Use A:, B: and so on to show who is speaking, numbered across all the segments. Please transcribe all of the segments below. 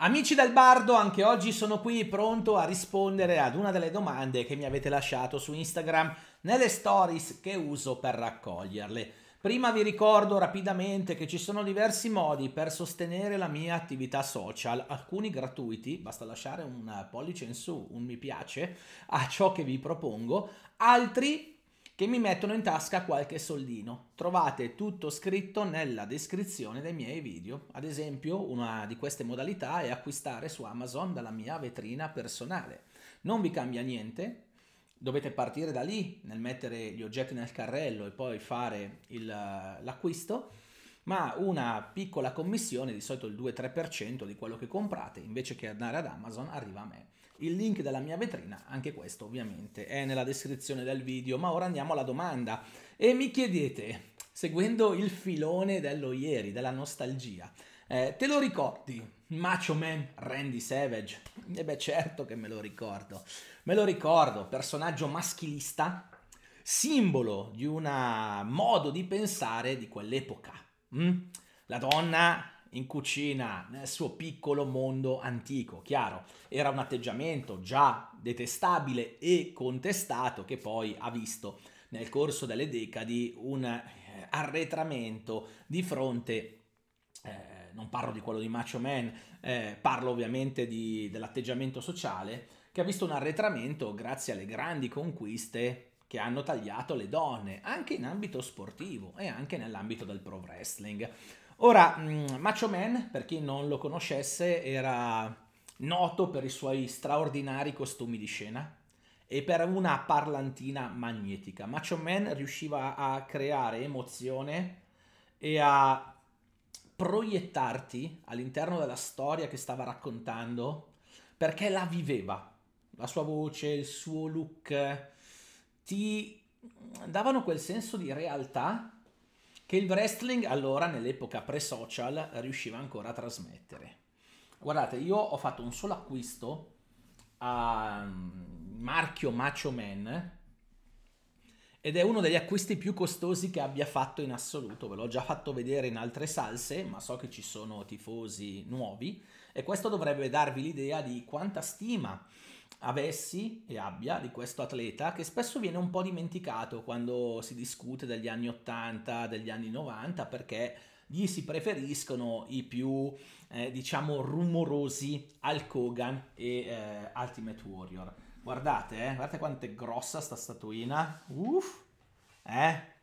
A: Amici del Bardo, anche oggi sono qui pronto a rispondere ad una delle domande che mi avete lasciato su Instagram nelle stories che uso per raccoglierle. Prima vi ricordo rapidamente che ci sono diversi modi per sostenere la mia attività social, alcuni gratuiti, basta lasciare un pollice in su, un mi piace a ciò che vi propongo, altri che mi mettono in tasca qualche soldino. Trovate tutto scritto nella descrizione dei miei video. Ad esempio, una di queste modalità è acquistare su Amazon dalla mia vetrina personale. Non vi cambia niente, dovete partire da lì nel mettere gli oggetti nel carrello e poi fare il, l'acquisto, ma una piccola commissione, di solito il 2-3% di quello che comprate, invece che andare ad Amazon, arriva a me. Il link della mia vetrina, anche questo ovviamente, è nella descrizione del video, ma ora andiamo alla domanda. E mi chiedete, seguendo il filone dello ieri, della nostalgia, eh, te lo ricordi? Macho Man Randy Savage? E eh beh certo che me lo ricordo. Me lo ricordo, personaggio maschilista, simbolo di un modo di pensare di quell'epoca. Mm? La donna in cucina, nel suo piccolo mondo antico, chiaro. Era un atteggiamento già detestabile e contestato che poi ha visto nel corso delle decadi un eh, arretramento di fronte, eh, non parlo di quello di Macho Man, eh, parlo ovviamente di, dell'atteggiamento sociale, che ha visto un arretramento grazie alle grandi conquiste che hanno tagliato le donne, anche in ambito sportivo e anche nell'ambito del pro wrestling. Ora, mm, Macho Man, per chi non lo conoscesse, era noto per i suoi straordinari costumi di scena e per una parlantina magnetica. Macho Man riusciva a creare emozione e a proiettarti all'interno della storia che stava raccontando perché la viveva. La sua voce, il suo look ti davano quel senso di realtà che il wrestling allora nell'epoca pre-social riusciva ancora a trasmettere. Guardate, io ho fatto un solo acquisto a mm, marchio Macho Man ed è uno degli acquisti più costosi che abbia fatto in assoluto, ve l'ho già fatto vedere in altre salse, ma so che ci sono tifosi nuovi e questo dovrebbe darvi l'idea di quanta stima avessi e abbia di questo atleta che spesso viene un po' dimenticato quando si discute degli anni 80, degli anni 90 perché gli si preferiscono i più eh, diciamo rumorosi al Kogan e eh, Ultimate Warrior. Guardate, eh, guardate quanto è grossa sta statuina. Uff. Eh?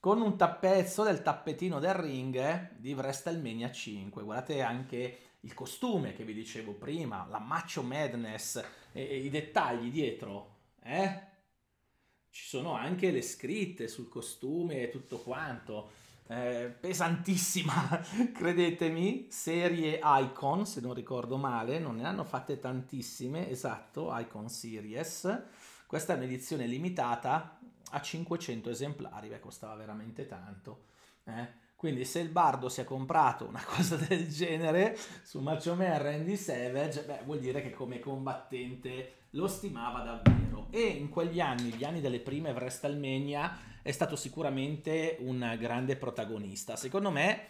A: Con un tappezzo del tappetino del ring eh, di WrestleMania 5. Guardate anche il costume che vi dicevo prima, la macho madness, e, e i dettagli dietro, eh? Ci sono anche le scritte sul costume e tutto quanto. Eh, pesantissima, credetemi, serie Icon, se non ricordo male, non ne hanno fatte tantissime, esatto, Icon Series. Questa è un'edizione limitata a 500 esemplari, beh, costava veramente tanto. Eh quindi se il Bardo si è comprato una cosa del genere su Macho Man Randy Savage, beh, vuol dire che come combattente lo stimava davvero. E in quegli anni, gli anni delle prime WrestleMania, è stato sicuramente un grande protagonista. Secondo me,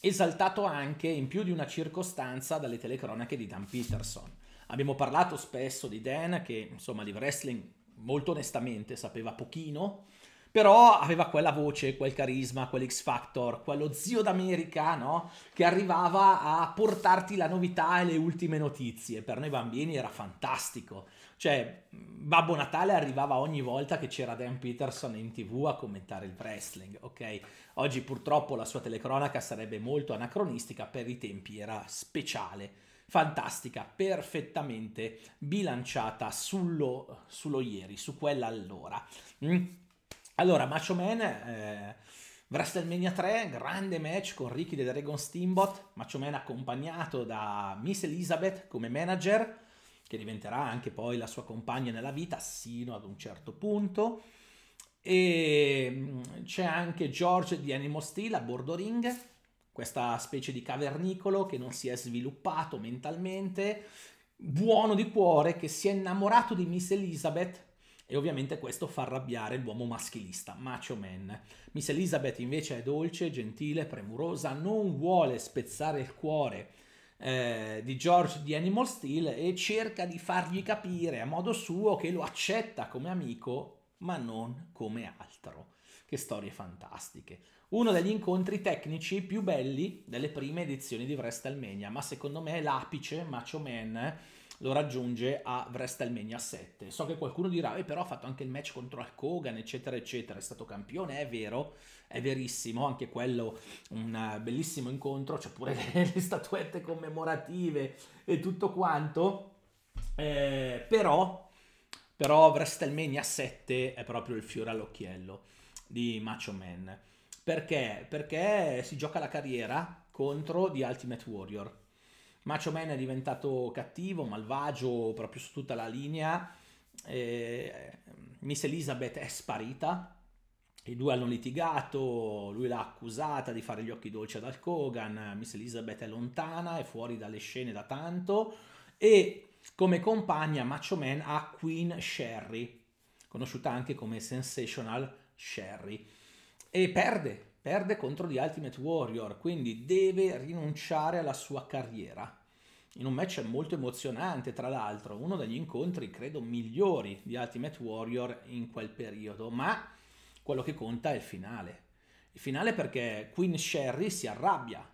A: esaltato anche in più di una circostanza dalle telecronache di Dan Peterson. Abbiamo parlato spesso di Dan, che insomma di wrestling molto onestamente sapeva pochino, però aveva quella voce, quel carisma, quell'X Factor, quello zio d'America, no? Che arrivava a portarti la novità e le ultime notizie. Per noi bambini era fantastico. Cioè, Babbo Natale arrivava ogni volta che c'era Dan Peterson in tv a commentare il wrestling, ok? Oggi purtroppo la sua telecronaca sarebbe molto anacronistica, per i tempi era speciale fantastica, perfettamente bilanciata sullo, sullo, ieri, su quella allora. Mm. Allora, Macho Man, eh, WrestleMania 3, grande match con Ricky del Dragon Steamboat, Macho Man accompagnato da Miss Elizabeth come manager, che diventerà anche poi la sua compagna nella vita sino ad un certo punto. E mm, c'è anche George di Animal Steel a bordo ring, questa specie di cavernicolo che non si è sviluppato mentalmente, buono di cuore, che si è innamorato di Miss Elizabeth e ovviamente questo fa arrabbiare l'uomo maschilista, macho man. Miss Elizabeth invece è dolce, gentile, premurosa, non vuole spezzare il cuore eh, di George di Animal Steel e cerca di fargli capire a modo suo che lo accetta come amico ma non come altro. Che storie fantastiche. Uno degli incontri tecnici più belli delle prime edizioni di WrestleMania, ma secondo me è l'apice, Macho Man, lo raggiunge a WrestleMania 7. So che qualcuno dirà, eh, però ha fatto anche il match contro Hulk Hogan, eccetera, eccetera, è stato campione, è vero, è verissimo, anche quello un bellissimo incontro, c'è pure le, le statuette commemorative e tutto quanto, eh, però, però WrestleMania 7 è proprio il fiore all'occhiello di Macho Man. Perché? Perché si gioca la carriera contro The Ultimate Warrior Macho Man è diventato cattivo, malvagio proprio su tutta la linea. Eh, Miss Elizabeth è sparita. I due hanno litigato, lui l'ha accusata di fare gli occhi dolci ad Hulk Hogan, Miss Elizabeth è lontana, è fuori dalle scene da tanto e come compagna Macho Man ha Queen Sherry, conosciuta anche come Sensational Sherry, e perde, perde contro gli Ultimate Warrior, quindi deve rinunciare alla sua carriera in un match molto emozionante, tra l'altro, uno degli incontri credo migliori di Ultimate Warrior in quel periodo, ma quello che conta è il finale. Il finale perché Queen Sherry si arrabbia.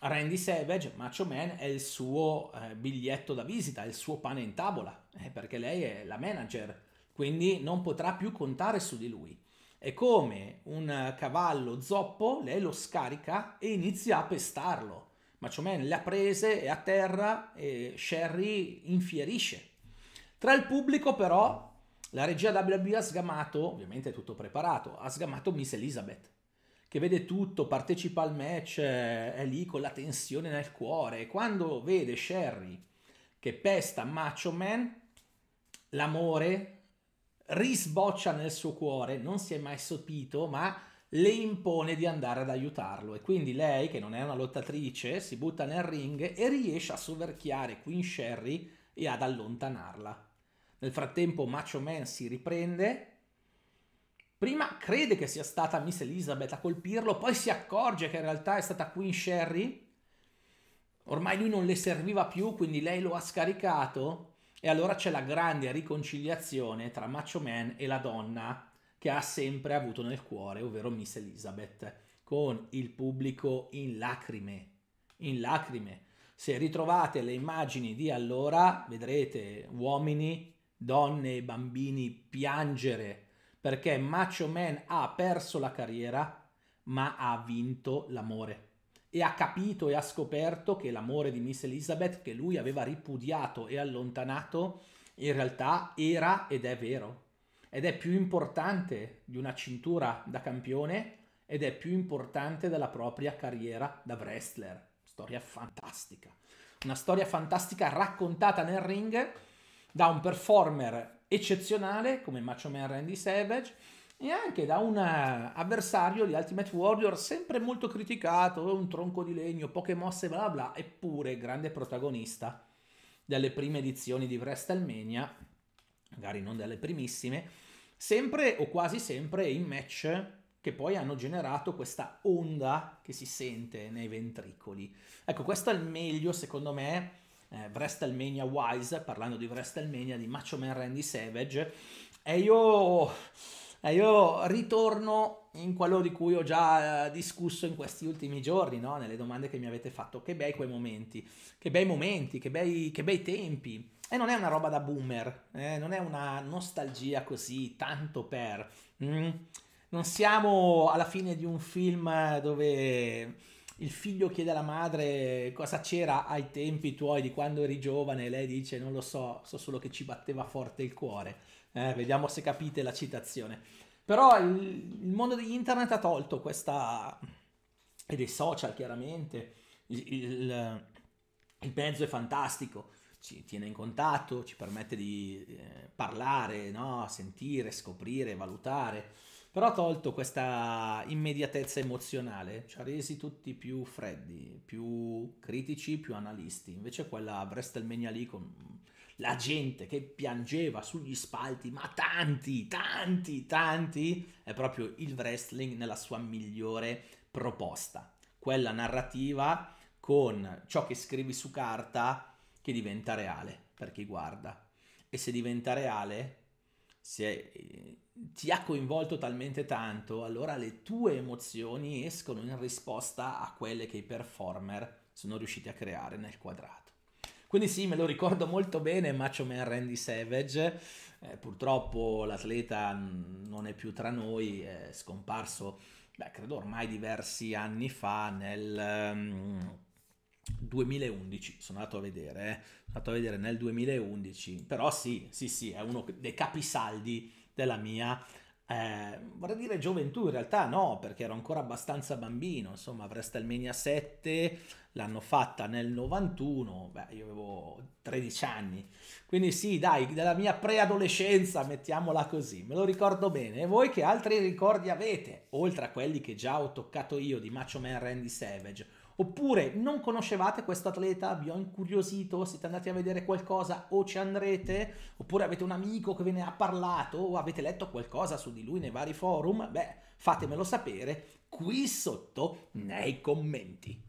A: Randy Savage, Macho Man, è il suo eh, biglietto da visita, è il suo pane in tavola, eh, perché lei è la manager, quindi non potrà più contare su di lui. È come un cavallo zoppo, lei lo scarica e inizia a pestarlo Macho Man le ha prese, è a terra e Sherry infierisce. Tra il pubblico però la regia WWE ha sgamato, ovviamente è tutto preparato, ha sgamato Miss Elizabeth, che vede tutto, partecipa al match, eh, è lì con la tensione nel cuore e quando vede Sherry che pesta Macho Man, l'amore risboccia nel suo cuore, non si è mai sopito, ma le impone di andare ad aiutarlo e quindi lei, che non è una lottatrice, si butta nel ring e riesce a soverchiare Queen Sherry e ad allontanarla. Nel frattempo Macho Man si riprende, prima crede che sia stata Miss Elizabeth a colpirlo, poi si accorge che in realtà è stata Queen Sherry, ormai lui non le serviva più, quindi lei lo ha scaricato e allora c'è la grande riconciliazione tra Macho Man e la donna che ha sempre avuto nel cuore, ovvero Miss Elizabeth, con il pubblico in lacrime, in lacrime. Se ritrovate le immagini di allora, vedrete uomini, donne e bambini piangere perché Macho Man ha perso la carriera, ma ha vinto l'amore. E ha capito e ha scoperto che l'amore di Miss Elizabeth, che lui aveva ripudiato e allontanato, in realtà era ed è vero, ed è più importante di una cintura da campione ed è più importante della propria carriera da wrestler. Storia fantastica. Una storia fantastica raccontata nel ring da un performer eccezionale come Macho Man Randy Savage e anche da un avversario di Ultimate Warrior sempre molto criticato, un tronco di legno, poche mosse, bla bla, eppure grande protagonista delle prime edizioni di WrestleMania, magari non delle primissime, sempre o quasi sempre in match che poi hanno generato questa onda che si sente nei ventricoli. Ecco, questo è il meglio secondo me. Eh, WrestleMania Wise, parlando di WrestleMania di Macho Man Randy Savage, e io, e io ritorno in quello di cui ho già eh, discusso in questi ultimi giorni, no? nelle domande che mi avete fatto. Che bei quei momenti, che bei momenti, che bei, che bei tempi e non è una roba da boomer, eh? non è una nostalgia così tanto per... Mm? Non siamo alla fine di un film dove il figlio chiede alla madre cosa c'era ai tempi tuoi di quando eri giovane e lei dice non lo so, so solo che ci batteva forte il cuore. Eh, vediamo se capite la citazione. Però il, il mondo di internet ha tolto questa... e dei social chiaramente, il, il, il mezzo è fantastico ci tiene in contatto, ci permette di eh, parlare, no? sentire, scoprire, valutare, però ha tolto questa immediatezza emozionale, ci ha resi tutti più freddi, più critici, più analisti. Invece quella WrestleMania lì con la gente che piangeva sugli spalti, ma tanti, tanti, tanti, è proprio il wrestling nella sua migliore proposta. Quella narrativa con ciò che scrivi su carta che diventa reale per chi guarda. E se diventa reale, se eh, ti ha coinvolto talmente tanto, allora le tue emozioni escono in risposta a quelle che i performer sono riusciti a creare nel quadrato. Quindi sì, me lo ricordo molto bene Macho Man Randy Savage, eh, purtroppo l'atleta non è più tra noi, è scomparso, beh, credo ormai diversi anni fa nel... Um, 2011, sono andato a vedere, eh? sono andato a vedere nel 2011, però sì, sì, sì, è uno dei capisaldi della mia, eh, vorrei dire gioventù, in realtà no, perché ero ancora abbastanza bambino, insomma, WrestleMania 7 l'hanno fatta nel 91, beh, io avevo 13 anni, quindi sì, dai, della mia preadolescenza, mettiamola così, me lo ricordo bene, e voi che altri ricordi avete, oltre a quelli che già ho toccato io di Macho Man Randy Savage, Oppure non conoscevate questo atleta, vi ho incuriosito, siete andati a vedere qualcosa o ci andrete, oppure avete un amico che ve ne ha parlato o avete letto qualcosa su di lui nei vari forum, beh, fatemelo sapere qui sotto nei commenti.